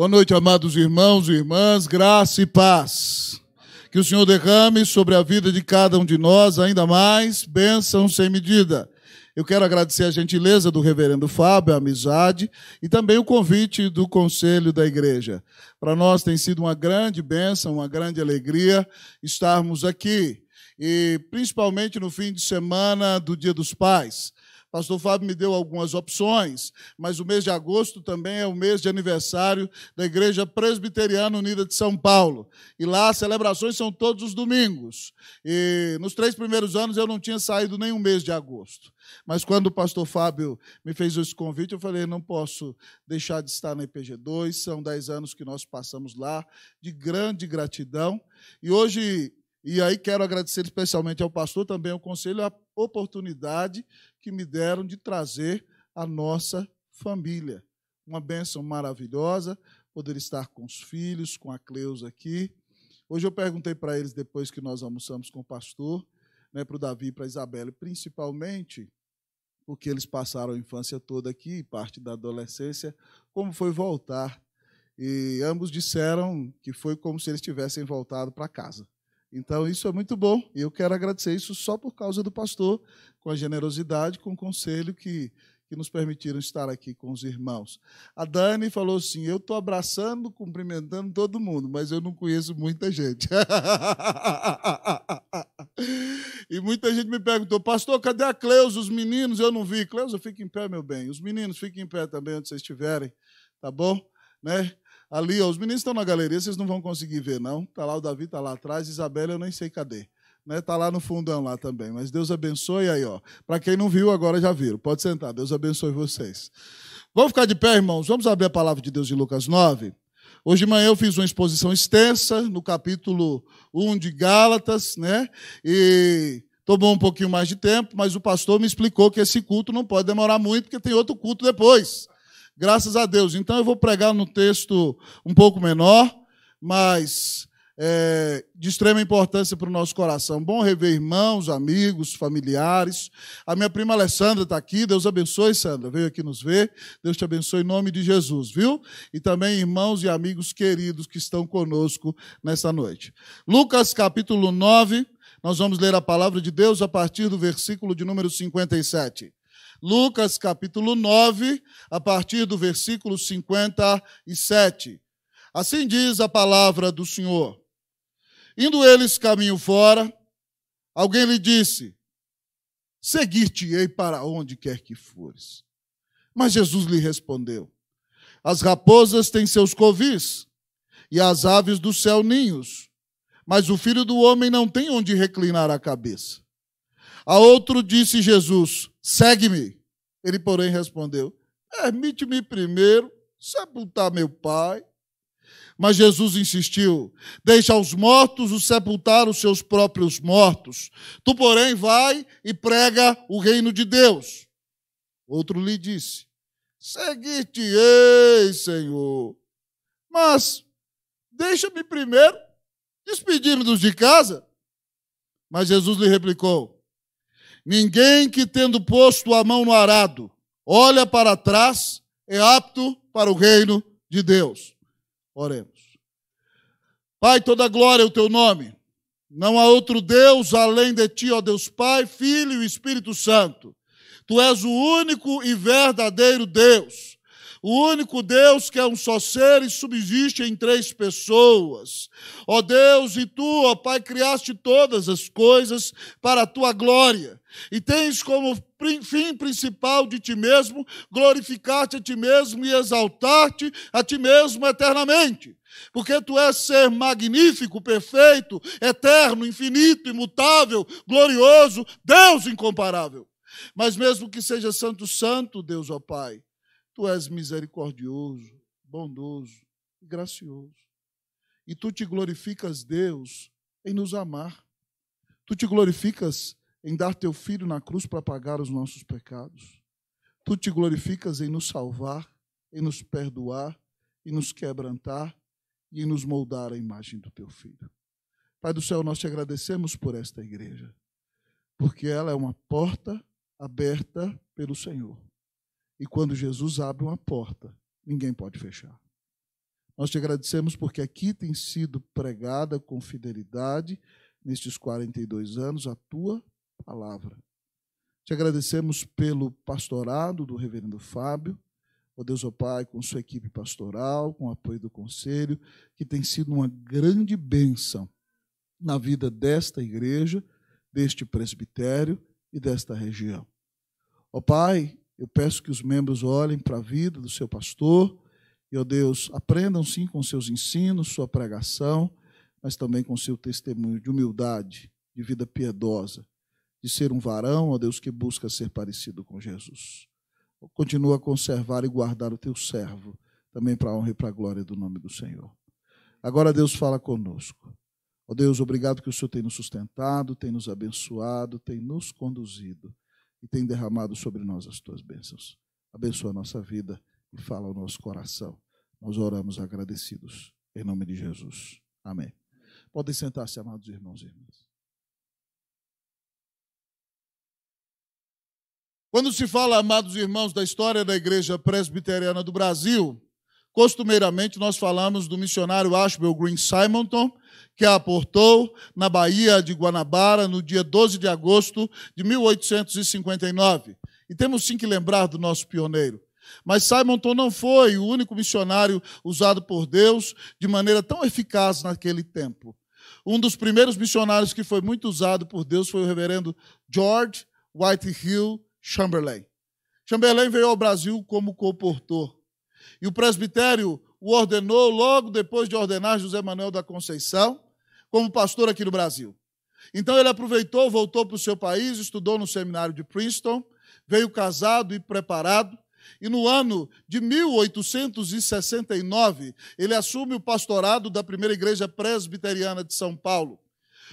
Boa noite, amados irmãos e irmãs, graça e paz. Que o Senhor derrame sobre a vida de cada um de nós ainda mais bênção sem medida. Eu quero agradecer a gentileza do reverendo Fábio, a amizade e também o convite do conselho da igreja. Para nós tem sido uma grande bênção, uma grande alegria estarmos aqui e principalmente no fim de semana do Dia dos Pais pastor Fábio me deu algumas opções, mas o mês de agosto também é o mês de aniversário da Igreja Presbiteriana Unida de São Paulo. E lá as celebrações são todos os domingos. E nos três primeiros anos eu não tinha saído nenhum mês de agosto. Mas quando o pastor Fábio me fez esse convite, eu falei: não posso deixar de estar na IPG2, são dez anos que nós passamos lá, de grande gratidão. E hoje, e aí quero agradecer especialmente ao pastor, também ao conselho, a oportunidade que me deram de trazer a nossa família. Uma bênção maravilhosa poder estar com os filhos, com a Cleusa aqui. Hoje eu perguntei para eles, depois que nós almoçamos com o pastor, né, para o Davi e para a Isabela, principalmente porque eles passaram a infância toda aqui, parte da adolescência, como foi voltar. E ambos disseram que foi como se eles tivessem voltado para casa. Então, isso é muito bom. E eu quero agradecer isso só por causa do pastor, com a generosidade, com o conselho que, que nos permitiram estar aqui com os irmãos. A Dani falou assim: eu estou abraçando, cumprimentando todo mundo, mas eu não conheço muita gente. e muita gente me perguntou: pastor, cadê a Cleusa? Os meninos eu não vi. Cleusa, fica em pé, meu bem. Os meninos, fiquem em pé também onde vocês estiverem, tá bom? Né? Ali, ó, os meninos estão na galeria, vocês não vão conseguir ver, não. Está lá o Davi, está lá atrás, Isabela, eu nem sei cadê. Está né? Tá lá no fundão lá também. Mas Deus abençoe aí, ó. Para quem não viu, agora já viram. Pode sentar, Deus abençoe vocês. Vamos ficar de pé, irmãos? Vamos abrir a palavra de Deus de Lucas 9. Hoje de manhã eu fiz uma exposição extensa no capítulo 1 de Gálatas, né? E tomou um pouquinho mais de tempo, mas o pastor me explicou que esse culto não pode demorar muito, porque tem outro culto depois. Graças a Deus. Então eu vou pregar no texto um pouco menor, mas é, de extrema importância para o nosso coração. Bom rever irmãos, amigos, familiares. A minha prima Alessandra está aqui. Deus abençoe, Sandra. Veio aqui nos ver. Deus te abençoe em nome de Jesus, viu? E também irmãos e amigos queridos que estão conosco nessa noite. Lucas capítulo 9. Nós vamos ler a palavra de Deus a partir do versículo de número 57. Lucas capítulo 9, a partir do versículo 57. Assim diz a palavra do Senhor. Indo eles caminho fora, alguém lhe disse: Seguir-te-ei para onde quer que fores. Mas Jesus lhe respondeu: As raposas têm seus covis e as aves do céu ninhos, mas o filho do homem não tem onde reclinar a cabeça. A outro disse Jesus: Segue-me. Ele, porém, respondeu: Permite-me primeiro sepultar meu pai. Mas Jesus insistiu: Deixa os mortos os sepultar os seus próprios mortos. Tu, porém, vai e prega o reino de Deus. Outro lhe disse: Seguir-te-ei, Senhor. Mas deixa-me primeiro despedir-me dos de casa. Mas Jesus lhe replicou: Ninguém que, tendo posto a mão no arado, olha para trás, é apto para o reino de Deus. Oremos. Pai, toda glória é o teu nome. Não há outro Deus além de ti, ó Deus Pai, Filho e Espírito Santo. Tu és o único e verdadeiro Deus. O único Deus que é um só ser e subsiste em três pessoas. Ó Deus, e tu, ó Pai, criaste todas as coisas para a tua glória. E tens como fim principal de ti mesmo glorificar-te a ti mesmo e exaltar-te a ti mesmo eternamente. Porque tu és ser magnífico, perfeito, eterno, infinito, imutável, glorioso, Deus incomparável. Mas mesmo que seja santo, santo, Deus, ó Pai, Tu és misericordioso, bondoso e gracioso. E tu te glorificas, Deus, em nos amar. Tu te glorificas em dar teu filho na cruz para pagar os nossos pecados. Tu te glorificas em nos salvar, em nos perdoar, em nos quebrantar e em nos moldar a imagem do teu filho. Pai do céu, nós te agradecemos por esta igreja, porque ela é uma porta aberta pelo Senhor e quando Jesus abre uma porta, ninguém pode fechar. Nós te agradecemos porque aqui tem sido pregada com fidelidade, nestes 42 anos, a tua palavra. Te agradecemos pelo pastorado do reverendo Fábio, ó Deus, ó Pai, com sua equipe pastoral, com o apoio do conselho, que tem sido uma grande bênção na vida desta igreja, deste presbitério e desta região. Ó Pai, eu peço que os membros olhem para a vida do seu pastor e, ó Deus, aprendam sim com seus ensinos, sua pregação, mas também com seu testemunho de humildade, de vida piedosa, de ser um varão, ó Deus, que busca ser parecido com Jesus. Continua a conservar e guardar o teu servo, também para a honra e para a glória do nome do Senhor. Agora, Deus, fala conosco. Ó Deus, obrigado que o Senhor tem nos sustentado, tem nos abençoado, tem nos conduzido e tem derramado sobre nós as tuas bênçãos. Abençoa a nossa vida e fala ao nosso coração. Nós oramos agradecidos. Em nome de Jesus. Amém. Podem sentar-se, amados irmãos e irmãs. Quando se fala, amados irmãos, da história da Igreja Presbiteriana do Brasil, costumeiramente nós falamos do missionário Ashbel Green Simonton que aportou na Baía de Guanabara no dia 12 de agosto de 1859. E temos sim que lembrar do nosso pioneiro. Mas Simonton não foi o único missionário usado por Deus de maneira tão eficaz naquele tempo. Um dos primeiros missionários que foi muito usado por Deus foi o reverendo George Whitehill Chamberlain. Chamberlain veio ao Brasil como comportor. E o presbitério o ordenou logo depois de ordenar José Manuel da Conceição como pastor aqui no Brasil. Então ele aproveitou, voltou para o seu país, estudou no seminário de Princeton, veio casado e preparado, e no ano de 1869 ele assume o pastorado da primeira igreja presbiteriana de São Paulo.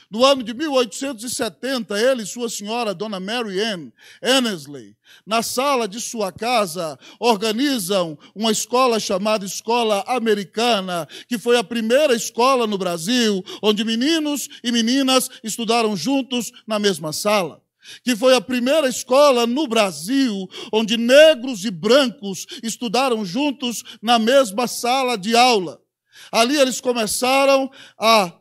No ano de 1870, ele e sua senhora, Dona Mary Ann Annesley, na sala de sua casa, organizam uma escola chamada Escola Americana, que foi a primeira escola no Brasil onde meninos e meninas estudaram juntos na mesma sala que foi a primeira escola no Brasil onde negros e brancos estudaram juntos na mesma sala de aula. Ali eles começaram a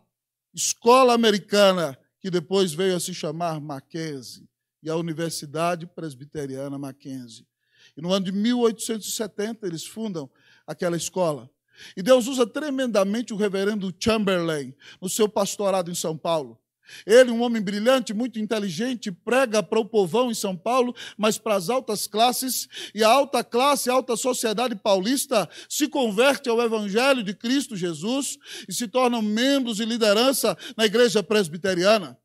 Escola Americana, que depois veio a se chamar Mackenzie, e a Universidade Presbiteriana Mackenzie. E no ano de 1870 eles fundam aquela escola. E Deus usa tremendamente o reverendo Chamberlain no seu pastorado em São Paulo. Ele, um homem brilhante, muito inteligente, prega para o povão em São Paulo, mas para as altas classes, e a alta classe, a alta sociedade paulista se converte ao Evangelho de Cristo Jesus e se tornam membros e liderança na igreja presbiteriana.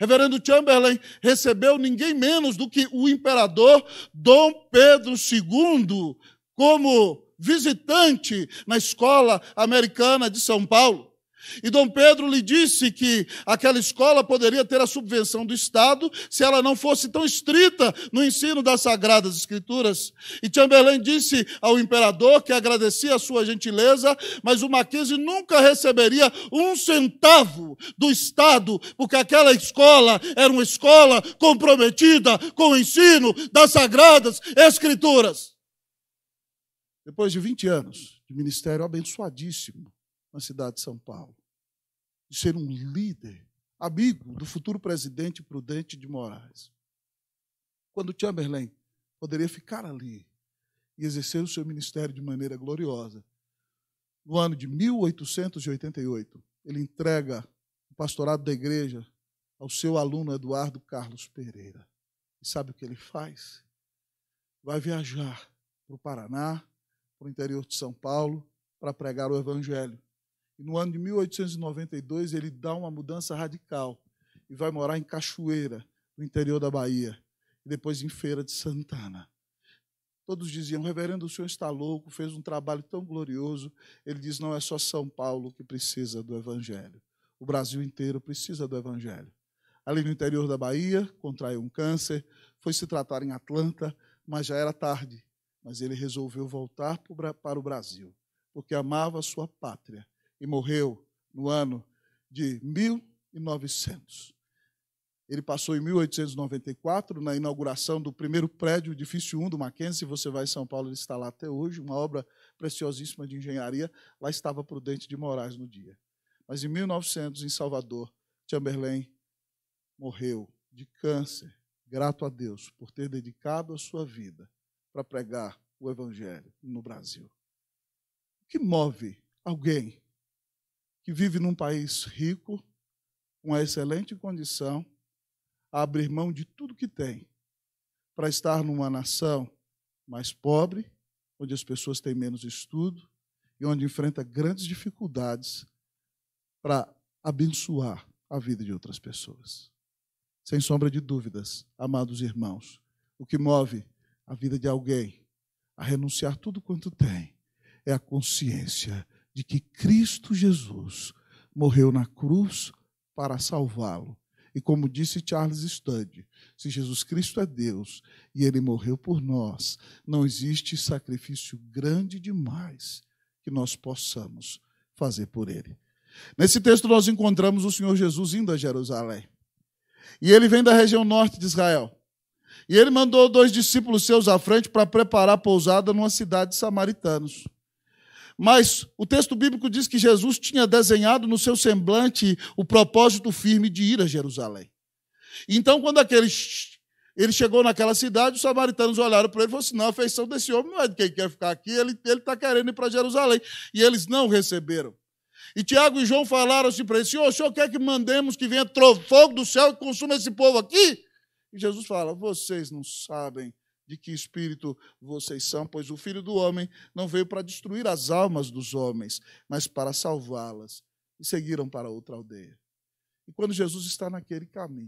Reverendo Chamberlain recebeu ninguém menos do que o imperador Dom Pedro II como visitante na escola americana de São Paulo. E Dom Pedro lhe disse que aquela escola poderia ter a subvenção do Estado se ela não fosse tão estrita no ensino das Sagradas Escrituras. E Chamberlain disse ao imperador que agradecia a sua gentileza, mas o Mackenzie nunca receberia um centavo do Estado, porque aquela escola era uma escola comprometida com o ensino das Sagradas Escrituras. Depois de 20 anos de ministério abençoadíssimo na cidade de São Paulo de ser um líder, amigo do futuro presidente Prudente de Moraes. Quando Chamberlain poderia ficar ali e exercer o seu ministério de maneira gloriosa. No ano de 1888, ele entrega o pastorado da igreja ao seu aluno Eduardo Carlos Pereira. E sabe o que ele faz? Vai viajar para o Paraná, para o interior de São Paulo, para pregar o evangelho. E no ano de 1892 ele dá uma mudança radical e vai morar em Cachoeira, no interior da Bahia, e depois em Feira de Santana. Todos diziam: Reverendo, o senhor está louco, fez um trabalho tão glorioso. Ele diz: Não é só São Paulo que precisa do Evangelho. O Brasil inteiro precisa do Evangelho. Ali no interior da Bahia, contraiu um câncer, foi se tratar em Atlanta, mas já era tarde. Mas ele resolveu voltar para o Brasil, porque amava a sua pátria e morreu no ano de 1900. Ele passou em 1894, na inauguração do primeiro prédio, edifício 1 do Mackenzie. Você vai em São Paulo, ele está lá até hoje, uma obra preciosíssima de engenharia. Lá estava Prudente de Moraes no dia. Mas em 1900, em Salvador, Chamberlain morreu de câncer, grato a Deus por ter dedicado a sua vida para pregar o Evangelho no Brasil. O que move alguém que vive num país rico, com a excelente condição, a abrir mão de tudo que tem para estar numa nação mais pobre, onde as pessoas têm menos estudo e onde enfrenta grandes dificuldades para abençoar a vida de outras pessoas. Sem sombra de dúvidas, amados irmãos, o que move a vida de alguém a renunciar tudo quanto tem é a consciência de que Cristo Jesus morreu na cruz para salvá-lo. E como disse Charles Stud, se Jesus Cristo é Deus e ele morreu por nós, não existe sacrifício grande demais que nós possamos fazer por ele. Nesse texto nós encontramos o Senhor Jesus indo a Jerusalém. E ele vem da região norte de Israel. E ele mandou dois discípulos seus à frente para preparar a pousada numa cidade de samaritanos. Mas o texto bíblico diz que Jesus tinha desenhado no seu semblante o propósito firme de ir a Jerusalém. Então, quando aquele, ele chegou naquela cidade, os samaritanos olharam para ele e falaram assim: não, a feição desse homem não é de quem quer ficar aqui, ele está querendo ir para Jerusalém. E eles não receberam. E Tiago e João falaram assim para ele: Senhor, o senhor quer que mandemos que venha fogo do céu e consuma esse povo aqui? E Jesus fala: Vocês não sabem de que espírito vocês são, pois o Filho do Homem não veio para destruir as almas dos homens, mas para salvá-las. E seguiram para outra aldeia. E quando Jesus está naquele caminho,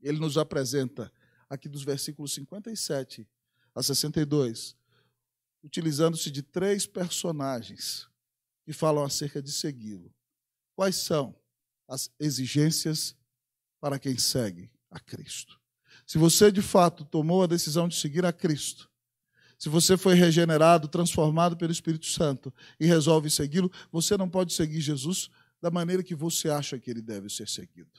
ele nos apresenta, aqui dos versículos 57 a 62, utilizando-se de três personagens que falam acerca de segui-lo. Quais são as exigências para quem segue a Cristo? Se você de fato tomou a decisão de seguir a Cristo, se você foi regenerado, transformado pelo Espírito Santo e resolve segui-lo, você não pode seguir Jesus da maneira que você acha que ele deve ser seguido.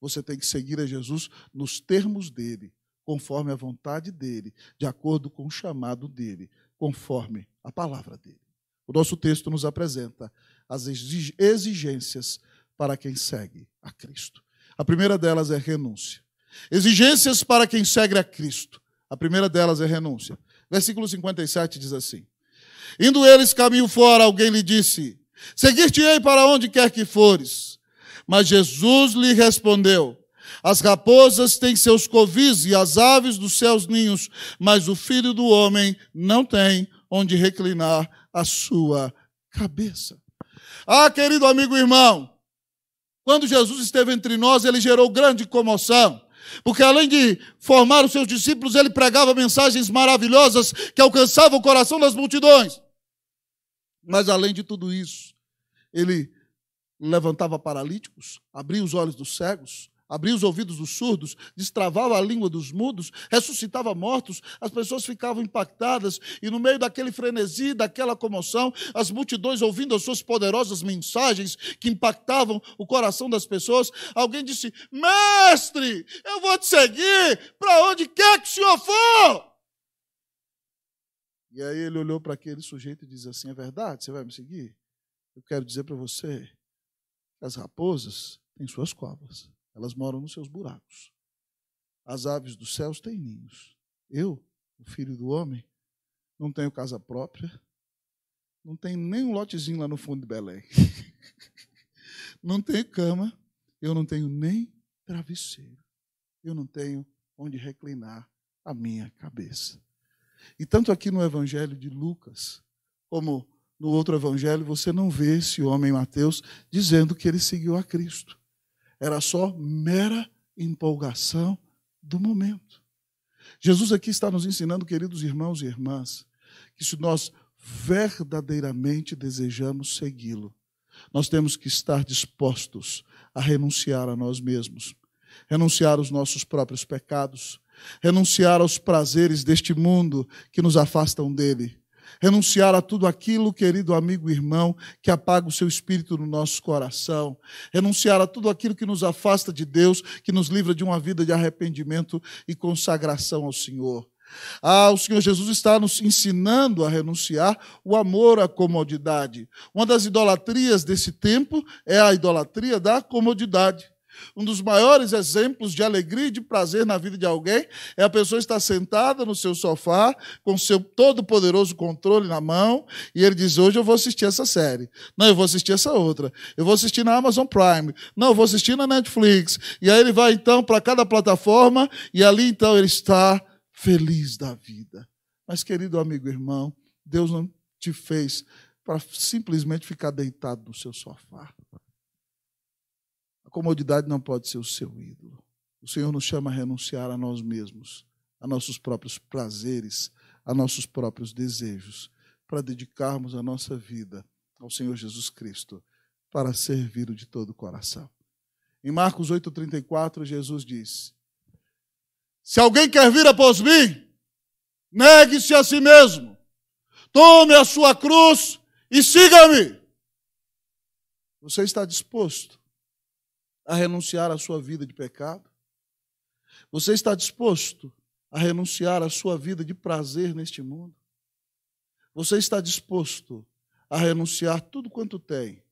Você tem que seguir a Jesus nos termos dele, conforme a vontade dele, de acordo com o chamado dele, conforme a palavra dele. O nosso texto nos apresenta as exigências para quem segue a Cristo. A primeira delas é renúncia. Exigências para quem segue a Cristo. A primeira delas é renúncia. Versículo 57 diz assim: Indo eles caminho fora, alguém lhe disse: Seguir-te-ei para onde quer que fores. Mas Jesus lhe respondeu: As raposas têm seus covis e as aves dos seus ninhos, mas o filho do homem não tem onde reclinar a sua cabeça. Ah, querido amigo e irmão, quando Jesus esteve entre nós, ele gerou grande comoção. Porque além de formar os seus discípulos, ele pregava mensagens maravilhosas que alcançavam o coração das multidões. Mas além de tudo isso, ele levantava paralíticos, abria os olhos dos cegos, abria os ouvidos dos surdos, destravava a língua dos mudos, ressuscitava mortos, as pessoas ficavam impactadas, e no meio daquele frenesi, daquela comoção, as multidões ouvindo as suas poderosas mensagens que impactavam o coração das pessoas, alguém disse: Mestre, eu vou te seguir para onde quer que o senhor for. E aí ele olhou para aquele sujeito e disse assim: É verdade, você vai me seguir? Eu quero dizer para você as raposas têm suas covas elas moram nos seus buracos. As aves dos céus têm ninhos. Eu, o filho do homem, não tenho casa própria, não tenho nem um lotezinho lá no fundo de Belém. não tenho cama, eu não tenho nem travesseiro. Eu não tenho onde reclinar a minha cabeça. E tanto aqui no evangelho de Lucas, como no outro evangelho, você não vê esse homem Mateus dizendo que ele seguiu a Cristo. Era só mera empolgação do momento. Jesus aqui está nos ensinando, queridos irmãos e irmãs, que se nós verdadeiramente desejamos segui-lo, nós temos que estar dispostos a renunciar a nós mesmos, renunciar aos nossos próprios pecados, renunciar aos prazeres deste mundo que nos afastam dele renunciar a tudo aquilo, querido amigo e irmão, que apaga o seu espírito no nosso coração, renunciar a tudo aquilo que nos afasta de Deus, que nos livra de uma vida de arrependimento e consagração ao Senhor. Ah, o Senhor Jesus está nos ensinando a renunciar o amor à comodidade. Uma das idolatrias desse tempo é a idolatria da comodidade. Um dos maiores exemplos de alegria e de prazer na vida de alguém é a pessoa estar sentada no seu sofá, com seu todo-poderoso controle na mão, e ele diz: Hoje eu vou assistir essa série. Não, eu vou assistir essa outra. Eu vou assistir na Amazon Prime. Não, eu vou assistir na Netflix. E aí ele vai então para cada plataforma, e ali então ele está feliz da vida. Mas, querido amigo e irmão, Deus não te fez para simplesmente ficar deitado no seu sofá comodidade não pode ser o seu ídolo. O Senhor nos chama a renunciar a nós mesmos, a nossos próprios prazeres, a nossos próprios desejos, para dedicarmos a nossa vida ao Senhor Jesus Cristo, para servi-lo de todo o coração. Em Marcos 8,34, Jesus diz: Se alguém quer vir após mim, negue-se a si mesmo, tome a sua cruz e siga-me. Você está disposto a renunciar à sua vida de pecado? Você está disposto a renunciar à sua vida de prazer neste mundo? Você está disposto a renunciar tudo quanto tem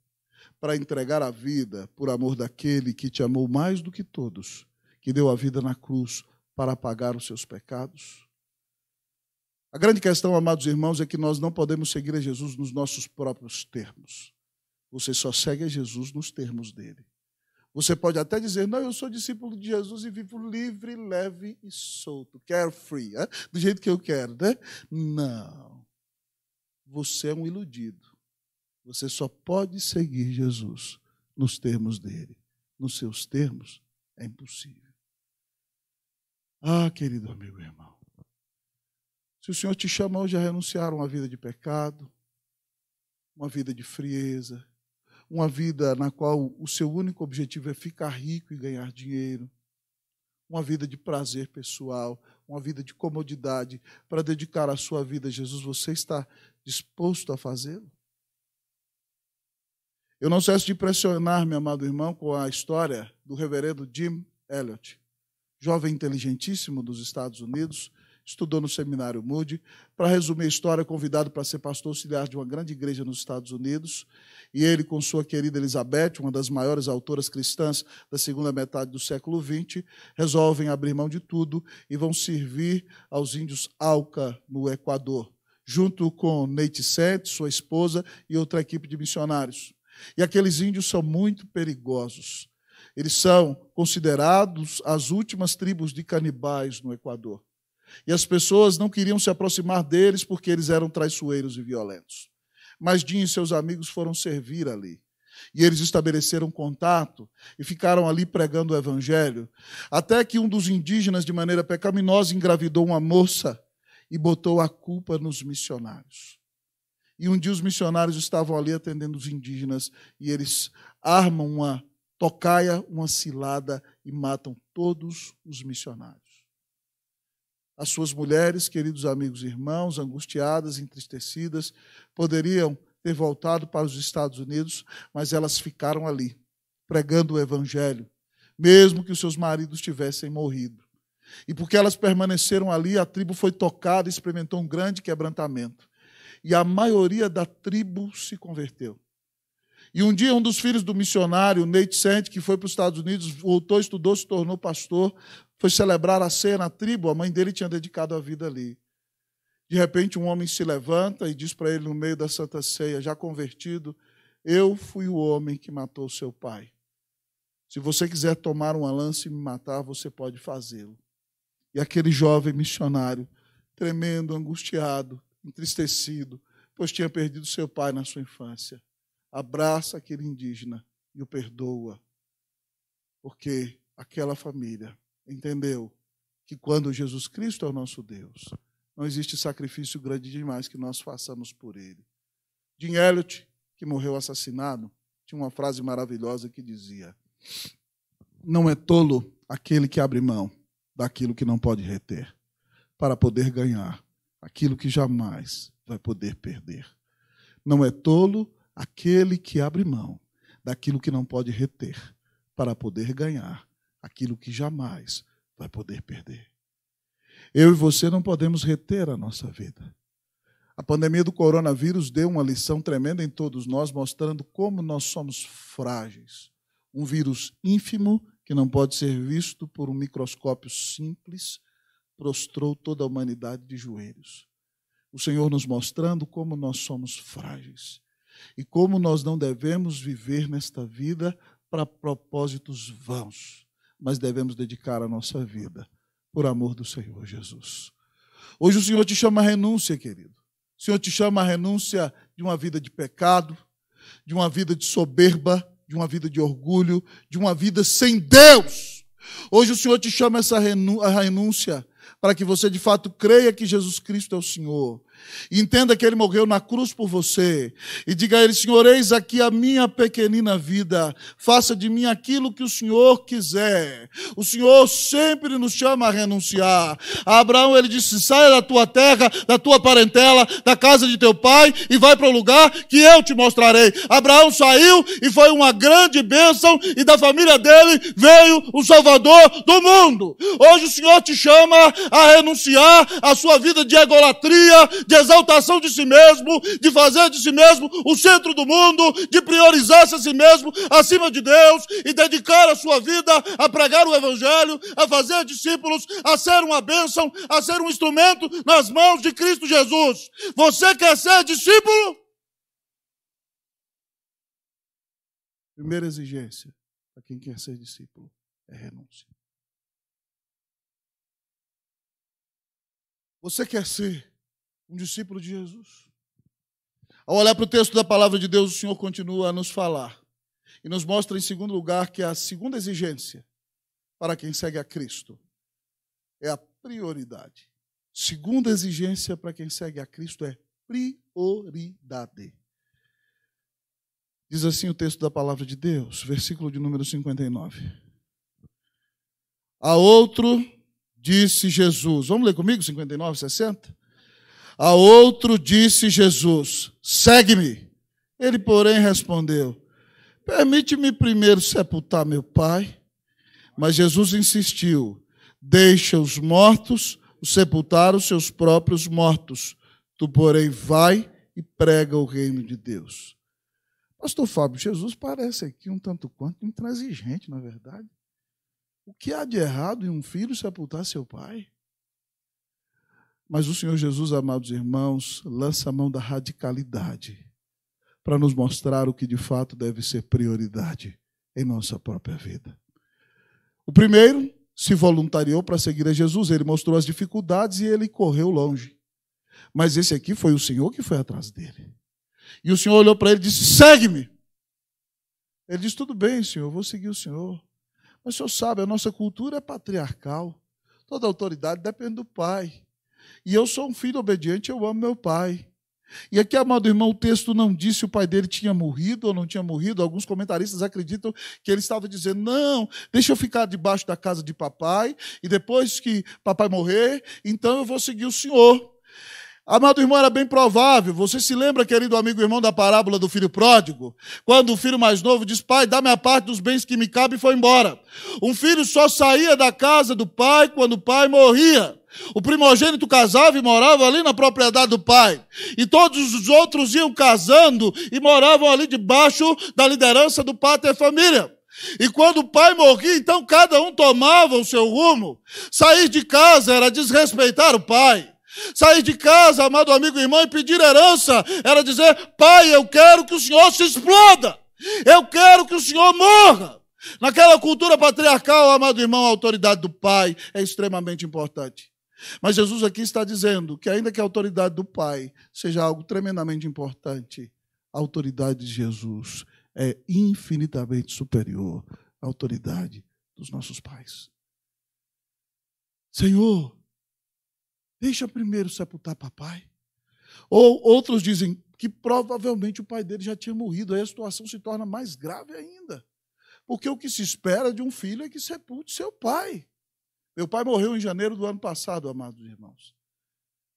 para entregar a vida por amor daquele que te amou mais do que todos, que deu a vida na cruz para apagar os seus pecados? A grande questão, amados irmãos, é que nós não podemos seguir a Jesus nos nossos próprios termos. Você só segue a Jesus nos termos dele. Você pode até dizer, não, eu sou discípulo de Jesus e vivo livre, leve e solto, carefree, do jeito que eu quero, né? Não. Você é um iludido. Você só pode seguir Jesus nos termos dele. Nos seus termos, é impossível. Ah, querido amigo e irmão, se o Senhor te chamou já renunciaram a uma vida de pecado, uma vida de frieza, uma vida na qual o seu único objetivo é ficar rico e ganhar dinheiro, uma vida de prazer pessoal, uma vida de comodidade, para dedicar a sua vida a Jesus, você está disposto a fazê-lo? Eu não cesso de impressionar, meu amado irmão, com a história do reverendo Jim Elliot, jovem inteligentíssimo dos Estados Unidos, estudou no seminário Moody. Para resumir a história, é convidado para ser pastor auxiliar de uma grande igreja nos Estados Unidos. E ele, com sua querida Elizabeth, uma das maiores autoras cristãs da segunda metade do século XX, resolvem abrir mão de tudo e vão servir aos índios Alca, no Equador, junto com Nate Sete, sua esposa e outra equipe de missionários. E aqueles índios são muito perigosos. Eles são considerados as últimas tribos de canibais no Equador. E as pessoas não queriam se aproximar deles porque eles eram traiçoeiros e violentos. Mas Jim e seus amigos foram servir ali. E eles estabeleceram contato e ficaram ali pregando o evangelho. Até que um dos indígenas, de maneira pecaminosa, engravidou uma moça e botou a culpa nos missionários. E um dia os missionários estavam ali atendendo os indígenas e eles armam uma tocaia, uma cilada e matam todos os missionários. As suas mulheres, queridos amigos e irmãos, angustiadas, entristecidas, poderiam ter voltado para os Estados Unidos, mas elas ficaram ali, pregando o Evangelho, mesmo que os seus maridos tivessem morrido. E porque elas permaneceram ali, a tribo foi tocada, e experimentou um grande quebrantamento. E a maioria da tribo se converteu. E um dia, um dos filhos do missionário, Nate Sand, que foi para os Estados Unidos, voltou, estudou, se tornou pastor, foi celebrar a ceia na tribo, a mãe dele tinha dedicado a vida ali. De repente, um homem se levanta e diz para ele, no meio da santa ceia, já convertido: Eu fui o homem que matou seu pai. Se você quiser tomar uma lança e me matar, você pode fazê-lo. E aquele jovem missionário, tremendo, angustiado, entristecido, pois tinha perdido seu pai na sua infância, abraça aquele indígena e o perdoa. Porque aquela família entendeu que quando Jesus Cristo é o nosso Deus, não existe sacrifício grande demais que nós façamos por ele. Jim Elliot, que morreu assassinado, tinha uma frase maravilhosa que dizia: Não é tolo aquele que abre mão daquilo que não pode reter, para poder ganhar aquilo que jamais vai poder perder. Não é tolo aquele que abre mão daquilo que não pode reter para poder ganhar aquilo que jamais vai poder perder. Eu e você não podemos reter a nossa vida. A pandemia do coronavírus deu uma lição tremenda em todos nós, mostrando como nós somos frágeis. Um vírus ínfimo que não pode ser visto por um microscópio simples, prostrou toda a humanidade de joelhos. O Senhor nos mostrando como nós somos frágeis e como nós não devemos viver nesta vida para propósitos vãos, mas devemos dedicar a nossa vida por amor do Senhor Jesus. Hoje o Senhor te chama a renúncia, querido. O Senhor te chama a renúncia de uma vida de pecado, de uma vida de soberba, de uma vida de orgulho, de uma vida sem Deus. Hoje o Senhor te chama essa renúncia para que você de fato creia que Jesus Cristo é o Senhor, Entenda que ele morreu na cruz por você. E diga a ele: Senhor, eis aqui a minha pequenina vida. Faça de mim aquilo que o Senhor quiser. O Senhor sempre nos chama a renunciar. A Abraão, ele disse: saia da tua terra, da tua parentela, da casa de teu pai e vai para o lugar que eu te mostrarei. Abraão saiu e foi uma grande bênção. E da família dele veio o Salvador do mundo. Hoje o Senhor te chama a renunciar à sua vida de egolatria, de exaltação de si mesmo, de fazer de si mesmo o centro do mundo, de priorizar-se a si mesmo acima de Deus e dedicar a sua vida a pregar o Evangelho, a fazer discípulos, a ser uma bênção, a ser um instrumento nas mãos de Cristo Jesus. Você quer ser discípulo? Primeira exigência para quem quer ser discípulo é renúncia. Você quer ser um discípulo de Jesus. Ao olhar para o texto da palavra de Deus, o Senhor continua a nos falar e nos mostra, em segundo lugar, que a segunda exigência para quem segue a Cristo é a prioridade. Segunda exigência para quem segue a Cristo é prioridade. Diz assim o texto da palavra de Deus, versículo de número 59. A outro disse Jesus. Vamos ler comigo, 59, 60? A outro disse Jesus: Segue-me. Ele, porém, respondeu: Permite-me primeiro sepultar meu pai. Mas Jesus insistiu: Deixa os mortos sepultar os seus próprios mortos. Tu, porém, vai e prega o reino de Deus. Pastor Fábio, Jesus parece aqui um tanto quanto intransigente, na é verdade. O que há de errado em um filho sepultar seu pai? Mas o Senhor Jesus, amados irmãos, lança a mão da radicalidade para nos mostrar o que de fato deve ser prioridade em nossa própria vida. O primeiro se voluntariou para seguir a Jesus, ele mostrou as dificuldades e ele correu longe. Mas esse aqui foi o Senhor que foi atrás dele. E o Senhor olhou para ele e disse: Segue-me. Ele disse: Tudo bem, Senhor, vou seguir o Senhor. Mas o Senhor sabe, a nossa cultura é patriarcal. Toda autoridade depende do pai. E eu sou um filho obediente, eu amo meu pai. E aqui, amado irmão, o texto não disse se o pai dele tinha morrido ou não tinha morrido. Alguns comentaristas acreditam que ele estava dizendo: não, deixa eu ficar debaixo da casa de papai, e depois que papai morrer, então eu vou seguir o senhor. Amado irmão, era bem provável. Você se lembra, querido amigo irmão, da parábola do filho pródigo? Quando o filho mais novo diz: Pai, dá-me a parte dos bens que me cabem, e foi embora. Um filho só saía da casa do pai quando o pai morria. O primogênito casava e morava ali na propriedade do pai. E todos os outros iam casando e moravam ali debaixo da liderança do pater família. E quando o pai morria, então cada um tomava o seu rumo. Sair de casa era desrespeitar o pai. Sair de casa, amado amigo e irmão, e pedir herança era dizer: Pai, eu quero que o Senhor se exploda, eu quero que o Senhor morra. Naquela cultura patriarcal, amado irmão, a autoridade do pai é extremamente importante. Mas Jesus aqui está dizendo que, ainda que a autoridade do pai seja algo tremendamente importante, a autoridade de Jesus é infinitamente superior à autoridade dos nossos pais. Senhor, Deixa primeiro sepultar papai. Ou outros dizem que provavelmente o pai dele já tinha morrido, aí a situação se torna mais grave ainda. Porque o que se espera de um filho é que sepulte seu pai. Meu pai morreu em janeiro do ano passado, amados irmãos.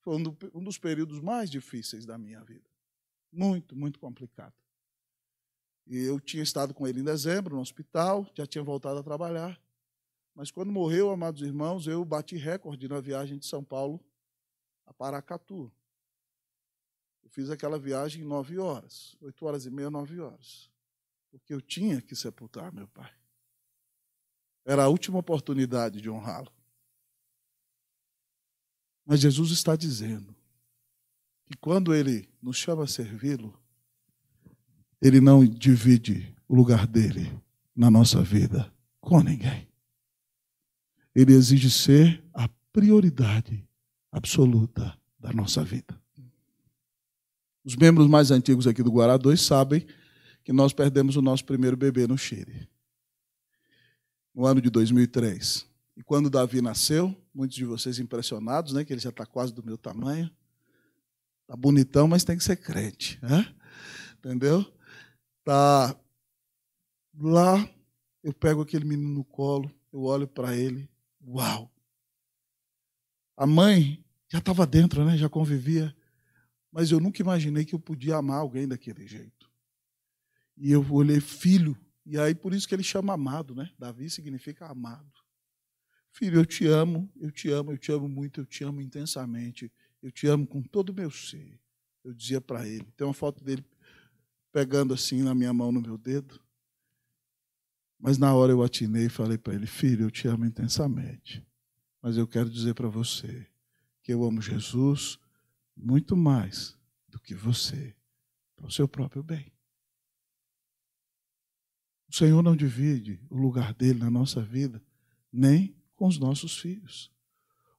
Foi um dos períodos mais difíceis da minha vida. Muito, muito complicado. E eu tinha estado com ele em dezembro, no hospital, já tinha voltado a trabalhar. Mas quando morreu, amados irmãos, eu bati recorde na viagem de São Paulo a Paracatu. Eu fiz aquela viagem em nove horas, oito horas e meia, nove horas, porque eu tinha que sepultar meu pai. Era a última oportunidade de honrá-lo. Mas Jesus está dizendo que quando ele nos chama a servi-lo, ele não divide o lugar dele na nossa vida com ninguém. Ele exige ser a prioridade absoluta da nossa vida. Os membros mais antigos aqui do Guará 2 sabem que nós perdemos o nosso primeiro bebê no Chile, no ano de 2003. E quando Davi nasceu, muitos de vocês impressionados, né, que ele já está quase do meu tamanho, tá bonitão, mas tem que ser crente, né? entendeu? Tá lá, eu pego aquele menino no colo, eu olho para ele, uau, a mãe já estava dentro, né? já convivia. Mas eu nunca imaginei que eu podia amar alguém daquele jeito. E eu olhei, filho, e aí por isso que ele chama amado, né? Davi significa amado. Filho, eu te amo, eu te amo, eu te amo muito, eu te amo intensamente, eu te amo com todo o meu ser. Eu dizia para ele. Tem uma foto dele pegando assim na minha mão, no meu dedo. Mas na hora eu atinei e falei para ele: Filho, eu te amo intensamente. Mas eu quero dizer para você que eu amo Jesus muito mais do que você, para o seu próprio bem. O Senhor não divide o lugar dele na nossa vida, nem com os nossos filhos.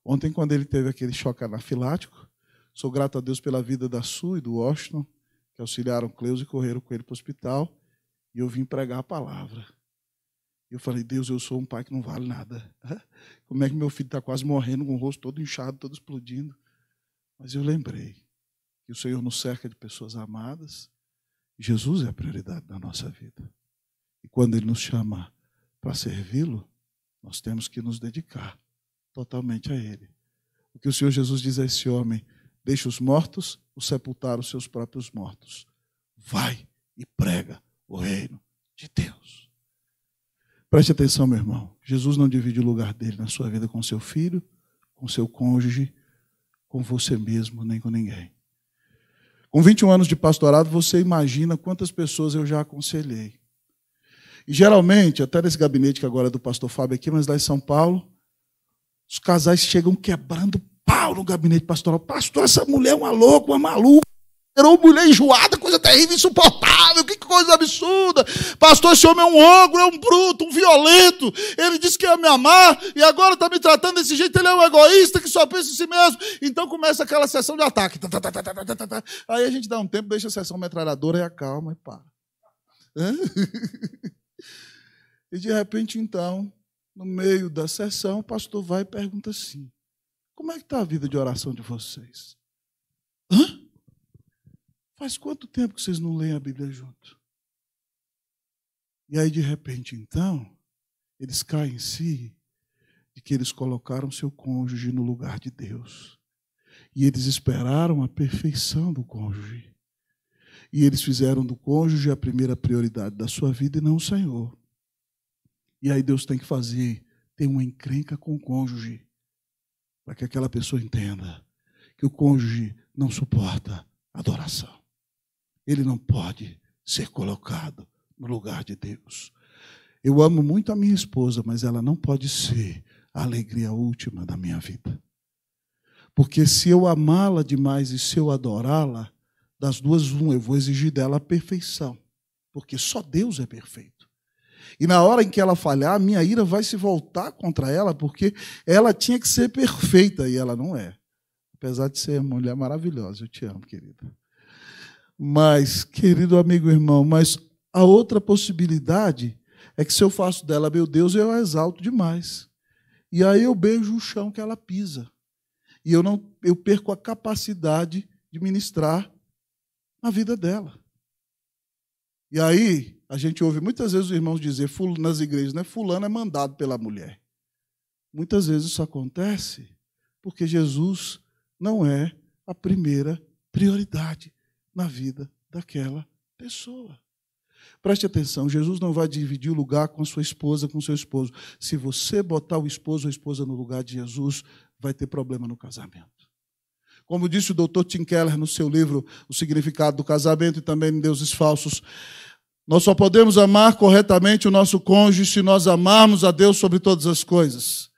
Ontem, quando ele teve aquele choque anafilático, sou grato a Deus pela vida da Sue e do Washington, que auxiliaram Cleus e correram com ele para o hospital, e eu vim pregar a palavra. Eu falei, Deus, eu sou um pai que não vale nada. Como é que meu filho está quase morrendo, com o rosto todo inchado, todo explodindo? Mas eu lembrei que o Senhor nos cerca de pessoas amadas. Jesus é a prioridade da nossa vida. E quando Ele nos chama para servi-lo, nós temos que nos dedicar totalmente a Ele. O que o Senhor Jesus diz a esse homem: deixa os mortos os sepultar os seus próprios mortos. Vai e prega o reino de Deus. Preste atenção, meu irmão. Jesus não divide o lugar dele na sua vida com seu filho, com seu cônjuge, com você mesmo, nem com ninguém. Com 21 anos de pastorado, você imagina quantas pessoas eu já aconselhei. E geralmente, até nesse gabinete que agora é do pastor Fábio aqui, mas lá em São Paulo, os casais chegam quebrando pau no gabinete pastoral. Pastor, essa mulher é uma louca, uma maluca. Era uma mulher enjoada, coisa terrível, insuportável coisa absurda, Pastor, esse homem é um ogro, é um bruto, um violento. Ele disse que ia me amar e agora está me tratando desse jeito. Ele é um egoísta que só pensa em si mesmo. Então começa aquela sessão de ataque. Tá, tá, tá, Aí a gente dá um tempo, deixa a sessão metralhadora e acalma e para. E de repente, então, no meio da sessão, o pastor vai e pergunta assim: Como é que está a vida de oração de vocês? Hã? Faz quanto tempo que vocês não leem a Bíblia junto? E aí, de repente, então, eles caem em si de que eles colocaram seu cônjuge no lugar de Deus. E eles esperaram a perfeição do cônjuge. E eles fizeram do cônjuge a primeira prioridade da sua vida e não o Senhor. E aí Deus tem que fazer, tem uma encrenca com o cônjuge, para que aquela pessoa entenda que o cônjuge não suporta adoração. Ele não pode ser colocado no lugar de Deus. Eu amo muito a minha esposa, mas ela não pode ser a alegria última da minha vida. Porque se eu amá-la demais e se eu adorá-la, das duas, um, eu vou exigir dela a perfeição. Porque só Deus é perfeito. E na hora em que ela falhar, a minha ira vai se voltar contra ela, porque ela tinha que ser perfeita e ela não é. Apesar de ser uma mulher maravilhosa, eu te amo, querida. Mas, querido amigo irmão, mas a outra possibilidade é que se eu faço dela meu Deus, eu a exalto demais. E aí eu beijo o chão que ela pisa. E eu não eu perco a capacidade de ministrar na vida dela. E aí a gente ouve muitas vezes os irmãos dizer nas igrejas, né, fulano é mandado pela mulher. Muitas vezes isso acontece porque Jesus não é a primeira prioridade na vida daquela pessoa. Preste atenção, Jesus não vai dividir o lugar com sua esposa, com seu esposo. Se você botar o esposo ou a esposa no lugar de Jesus, vai ter problema no casamento. Como disse o doutor Tim Keller no seu livro O Significado do Casamento e também em Deuses Falsos, nós só podemos amar corretamente o nosso cônjuge se nós amarmos a Deus sobre todas as coisas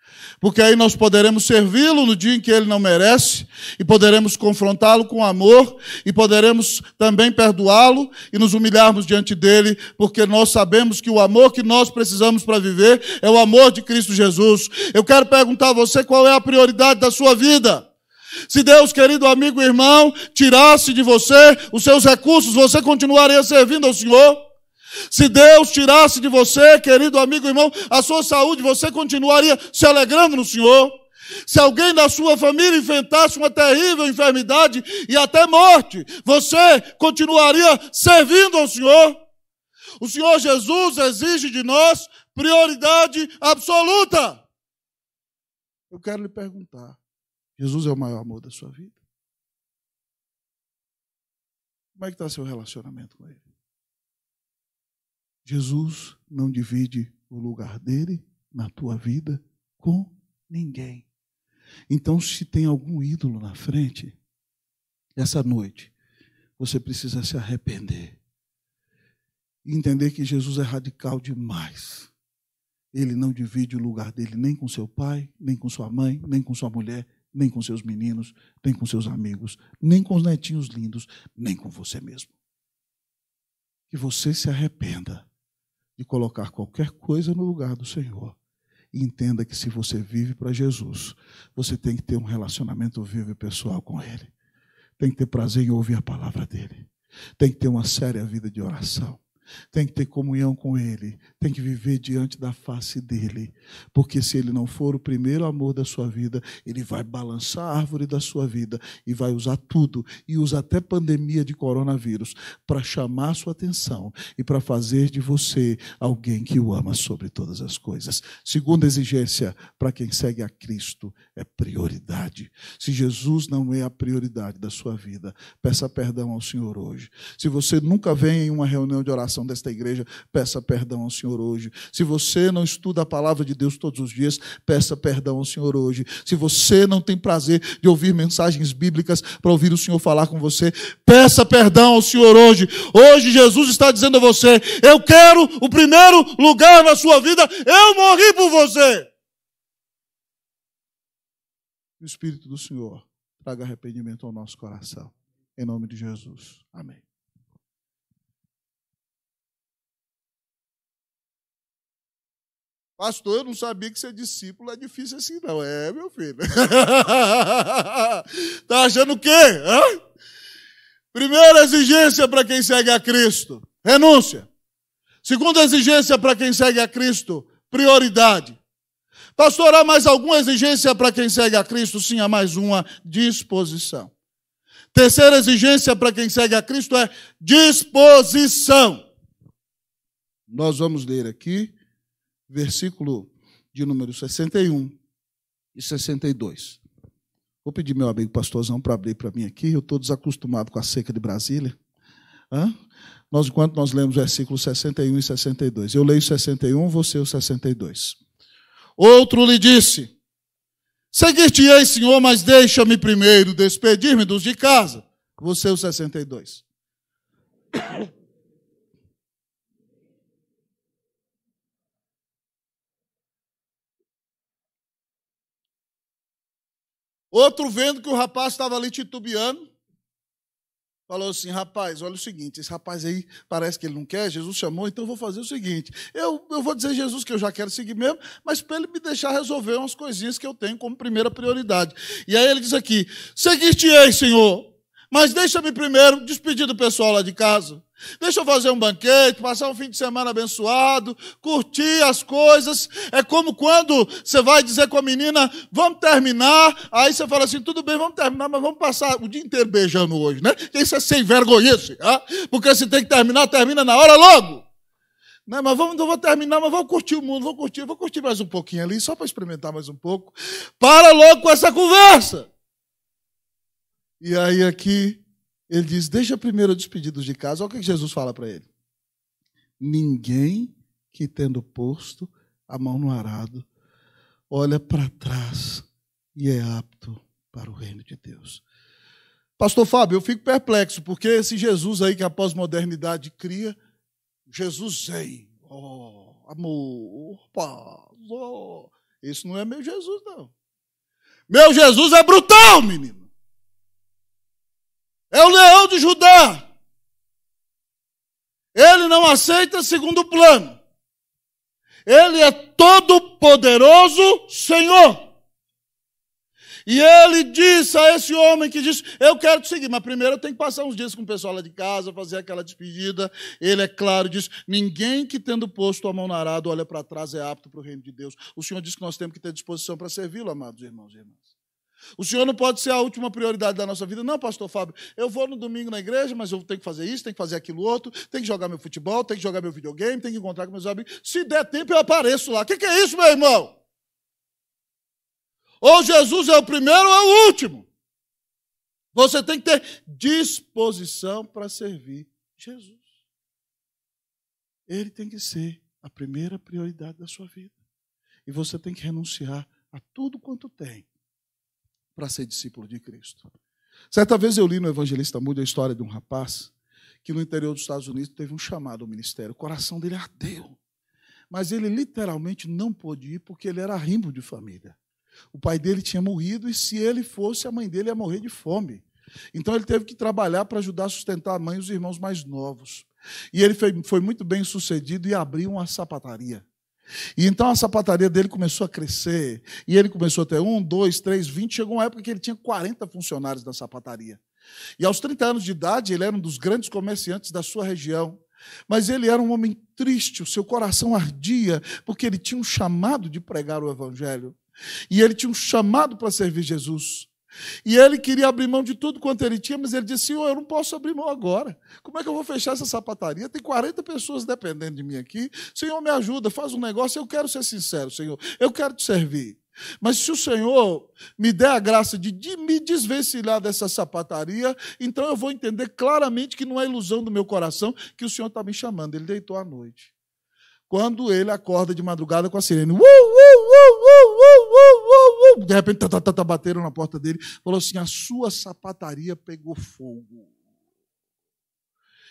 porque aí nós poderemos servi-lo no dia em que ele não merece, e poderemos confrontá-lo com amor, e poderemos também perdoá-lo e nos humilharmos diante dele, porque nós sabemos que o amor que nós precisamos para viver é o amor de Cristo Jesus. Eu quero perguntar a você qual é a prioridade da sua vida. Se Deus, querido amigo e irmão, tirasse de você os seus recursos, você continuaria servindo ao Senhor? Se Deus tirasse de você, querido amigo irmão, a sua saúde, você continuaria se alegrando no Senhor. Se alguém da sua família enfrentasse uma terrível enfermidade e até morte, você continuaria servindo ao Senhor. O Senhor Jesus exige de nós prioridade absoluta. Eu quero lhe perguntar: Jesus é o maior amor da sua vida? Como é que está seu relacionamento com Ele? Jesus não divide o lugar dele na tua vida com ninguém. Então, se tem algum ídolo na frente, essa noite, você precisa se arrepender. E entender que Jesus é radical demais. Ele não divide o lugar dele nem com seu pai, nem com sua mãe, nem com sua mulher, nem com seus meninos, nem com seus amigos, nem com os netinhos lindos, nem com você mesmo. Que você se arrependa de colocar qualquer coisa no lugar do Senhor. E entenda que se você vive para Jesus, você tem que ter um relacionamento vivo e pessoal com Ele. Tem que ter prazer em ouvir a palavra dele. Tem que ter uma séria vida de oração tem que ter comunhão com Ele, tem que viver diante da face dEle. Porque se Ele não for o primeiro amor da sua vida, Ele vai balançar a árvore da sua vida e vai usar tudo, e usa até pandemia de coronavírus, para chamar a sua atenção e para fazer de você alguém que o ama sobre todas as coisas. Segunda exigência para quem segue a Cristo é prioridade. Se Jesus não é a prioridade da sua vida, peça perdão ao Senhor hoje. Se você nunca vem em uma reunião de oração desta igreja, peça perdão ao Senhor hoje. Se você não estuda a palavra de Deus todos os dias, peça perdão ao Senhor hoje. Se você não tem prazer de ouvir mensagens bíblicas para ouvir o Senhor falar com você, peça perdão ao Senhor hoje. Hoje Jesus está dizendo a você: eu quero o primeiro lugar na sua vida, eu morri por você o Espírito do Senhor traga arrependimento ao nosso coração. Em nome de Jesus. Amém. Pastor, eu não sabia que ser discípulo é difícil assim, não. É, meu filho. tá achando o quê? Hã? Primeira exigência para quem segue a Cristo: renúncia. Segunda exigência para quem segue a Cristo: prioridade. Pastor, há mais alguma exigência para quem segue a Cristo? Sim, há mais uma disposição. Terceira exigência para quem segue a Cristo é disposição. Nós vamos ler aqui, versículo de número 61 e 62. Vou pedir meu amigo pastorzão para abrir para mim aqui. Eu estou desacostumado com a seca de Brasília. Hã? Nós, enquanto nós lemos versículos 61 e 62, eu leio 61, você o 62. Outro lhe disse: Seguir-te-ei, Senhor, mas deixa-me primeiro despedir-me dos de casa. Você, é os 62. Outro vendo que o rapaz estava ali titubeando, falou assim: rapaz, olha o seguinte, esse rapaz aí parece que ele não quer, Jesus chamou, então eu vou fazer o seguinte: eu, eu vou dizer Jesus que eu já quero seguir mesmo, mas para ele me deixar resolver umas coisinhas que eu tenho como primeira prioridade. E aí ele diz aqui: seguiste te ei Senhor, mas deixa-me primeiro despedir do pessoal lá de casa. Deixa eu fazer um banquete, passar um fim de semana abençoado, curtir as coisas. É como quando você vai dizer com a menina, vamos terminar. Aí você fala assim, tudo bem, vamos terminar, mas vamos passar o dia inteiro beijando hoje, né? Isso é sem vergonha tá? porque se tem que terminar, termina na hora logo. Não, né, Mas vamos, não vou terminar, mas vou curtir o mundo, vou curtir, vou curtir mais um pouquinho ali, só para experimentar mais um pouco. Para logo com essa conversa. E aí aqui ele diz: Deixa primeiro os pedidos de casa. Olha o que Jesus fala para ele. Ninguém que, tendo posto a mão no arado, olha para trás e é apto para o reino de Deus. Pastor Fábio, eu fico perplexo, porque esse Jesus aí que a pós-modernidade cria, Jesus Zen, oh, amor, paz, oh, esse não é meu Jesus, não. Meu Jesus é brutal, menino. É o leão de Judá. Ele não aceita segundo plano. Ele é todo poderoso Senhor. E ele disse a esse homem que disse: Eu quero te seguir, mas primeiro eu tenho que passar uns dias com o pessoal lá de casa, fazer aquela despedida. Ele é claro, diz: Ninguém que tendo posto a mão na arado olha para trás é apto para o reino de Deus. O Senhor diz que nós temos que ter disposição para servi-lo, amados irmãos e irmãs. O Senhor não pode ser a última prioridade da nossa vida. Não, pastor Fábio, eu vou no domingo na igreja, mas eu tenho que fazer isso, tenho que fazer aquilo outro, tenho que jogar meu futebol, tenho que jogar meu videogame, tenho que encontrar com meus amigos. Se der tempo, eu apareço lá. O que, que é isso, meu irmão? Ou Jesus é o primeiro ou é o último. Você tem que ter disposição para servir Jesus. Ele tem que ser a primeira prioridade da sua vida. E você tem que renunciar a tudo quanto tem para ser discípulo de Cristo. Certa vez eu li no Evangelista Mudo a história de um rapaz que no interior dos Estados Unidos teve um chamado ao ministério. O coração dele ardeu. Mas ele literalmente não pôde ir porque ele era rimbo de família. O pai dele tinha morrido e se ele fosse, a mãe dele ia morrer de fome. Então ele teve que trabalhar para ajudar a sustentar a mãe e os irmãos mais novos. E ele foi, foi muito bem sucedido e abriu uma sapataria. E então a sapataria dele começou a crescer. E ele começou a ter um, dois, três, vinte. Chegou uma época que ele tinha 40 funcionários na sapataria. E aos 30 anos de idade, ele era um dos grandes comerciantes da sua região. Mas ele era um homem triste, o seu coração ardia, porque ele tinha um chamado de pregar o evangelho. E ele tinha um chamado para servir Jesus. E ele queria abrir mão de tudo quanto ele tinha, mas ele disse: Senhor, eu não posso abrir mão agora. Como é que eu vou fechar essa sapataria? Tem 40 pessoas dependendo de mim aqui. Senhor, me ajuda, faz um negócio. Eu quero ser sincero, Senhor. Eu quero te servir. Mas se o Senhor me der a graça de, me desvencilhar dessa sapataria, então eu vou entender claramente que não é ilusão do meu coração que o Senhor está me chamando. Ele deitou à noite. Quando ele acorda de madrugada com a sirene, uh, uh! Uh, uh, uh, de repente tá, tá, tá, tá, bateram na porta dele, falou assim: a sua sapataria pegou fogo.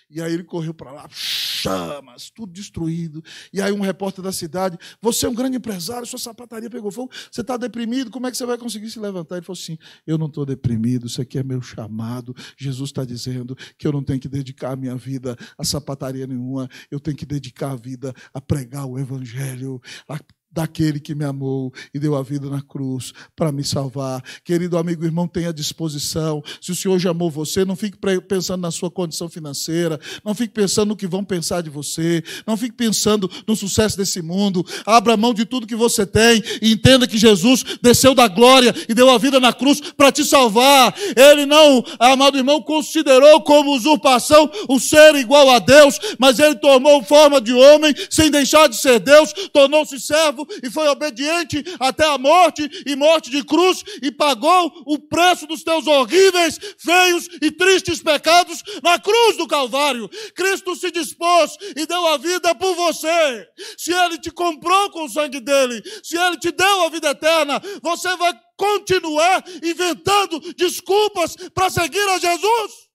E aí ele correu para lá, chamas, tudo destruído. E aí um repórter da cidade, você é um grande empresário, sua sapataria pegou fogo, você está deprimido, como é que você vai conseguir se levantar? Ele falou assim, eu não estou deprimido, isso aqui é meu chamado. Jesus está dizendo que eu não tenho que dedicar a minha vida a sapataria nenhuma, eu tenho que dedicar a vida a pregar o evangelho, a daquele que me amou e deu a vida na cruz para me salvar. Querido amigo, irmão, tenha disposição. Se o Senhor já amou você, não fique pensando na sua condição financeira, não fique pensando no que vão pensar de você, não fique pensando no sucesso desse mundo. Abra mão de tudo que você tem e entenda que Jesus desceu da glória e deu a vida na cruz para te salvar. Ele não, amado irmão, considerou como usurpação o ser igual a Deus, mas ele tomou forma de homem, sem deixar de ser Deus, tornou-se servo e foi obediente até a morte e morte de cruz e pagou o preço dos teus horríveis, feios e tristes pecados na cruz do Calvário. Cristo se dispôs e deu a vida por você. Se ele te comprou com o sangue dele, se ele te deu a vida eterna, você vai continuar inventando desculpas para seguir a Jesus.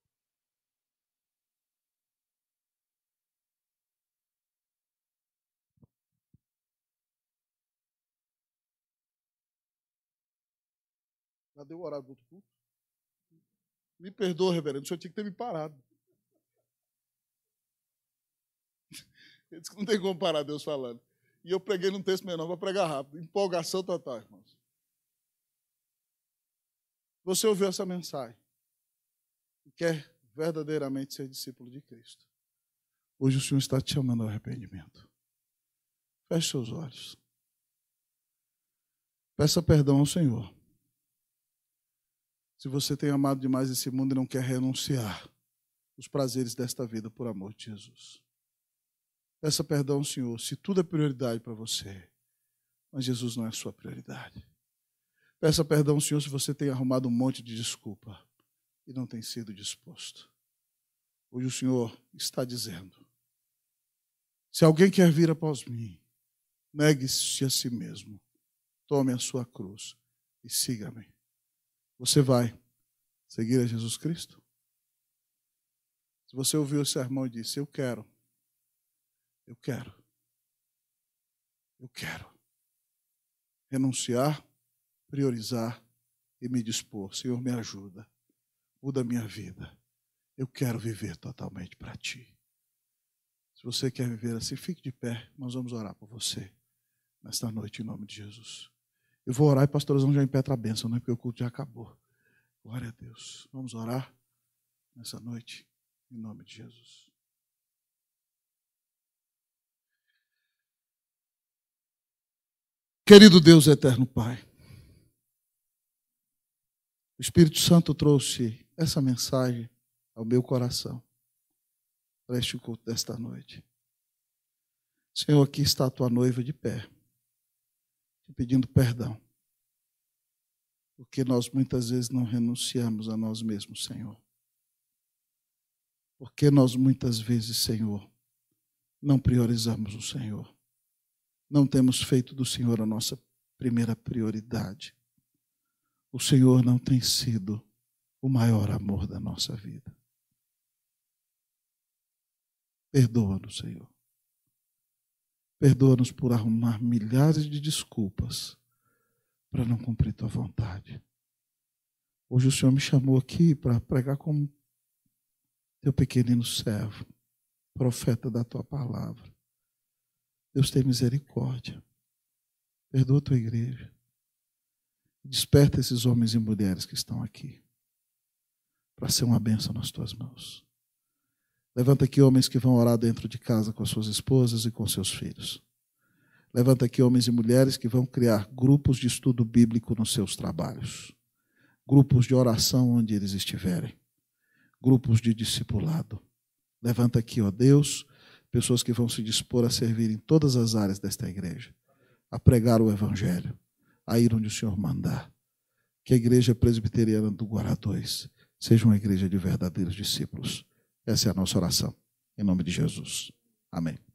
Já deu o horário do outro culto. Me perdoa, reverendo, o senhor tinha que ter me parado. Ele disse que não tem como parar Deus falando. E eu preguei num texto menor, vou pregar rápido. Empolgação total, irmãos. Você ouviu essa mensagem e quer verdadeiramente ser discípulo de Cristo. Hoje o Senhor está te chamando ao arrependimento. Feche seus olhos. Peça perdão ao Senhor. Se você tem amado demais esse mundo e não quer renunciar os prazeres desta vida por amor de Jesus. Peça perdão, Senhor, se tudo é prioridade para você, mas Jesus não é sua prioridade. Peça perdão, Senhor, se você tem arrumado um monte de desculpa e não tem sido disposto. Hoje o Senhor está dizendo: se alguém quer vir após mim, negue-se a si mesmo, tome a sua cruz e siga-me. Você vai seguir a Jesus Cristo? Se você ouviu esse sermão e disse: Eu quero, eu quero, eu quero renunciar, priorizar e me dispor. Senhor, me ajuda, muda a minha vida. Eu quero viver totalmente para Ti. Se você quer viver assim, fique de pé. Nós vamos orar por você nesta noite, em nome de Jesus. Eu vou orar e o pastorzão já impetra a bênção, né? Porque o culto já acabou. Glória a Deus. Vamos orar nessa noite, em nome de Jesus. Querido Deus eterno Pai, o Espírito Santo trouxe essa mensagem ao meu coração para este culto desta noite. Senhor, aqui está a tua noiva de pé te pedindo perdão. Porque nós muitas vezes não renunciamos a nós mesmos, Senhor. Porque nós muitas vezes, Senhor, não priorizamos o Senhor. Não temos feito do Senhor a nossa primeira prioridade. O Senhor não tem sido o maior amor da nossa vida. Perdoa-nos, Senhor. Perdoa-nos por arrumar milhares de desculpas para não cumprir tua vontade. Hoje o Senhor me chamou aqui para pregar como teu pequenino servo, profeta da tua palavra. Deus tem misericórdia. Perdoa a tua igreja. Desperta esses homens e mulheres que estão aqui para ser uma bênção nas tuas mãos. Levanta aqui homens que vão orar dentro de casa com as suas esposas e com seus filhos. Levanta aqui homens e mulheres que vão criar grupos de estudo bíblico nos seus trabalhos, grupos de oração onde eles estiverem, grupos de discipulado. Levanta aqui, ó Deus, pessoas que vão se dispor a servir em todas as áreas desta igreja, a pregar o Evangelho, a ir onde o Senhor mandar. Que a igreja presbiteriana do Guará 2 seja uma igreja de verdadeiros discípulos essa é a nossa oração. Em nome de Jesus. Amém.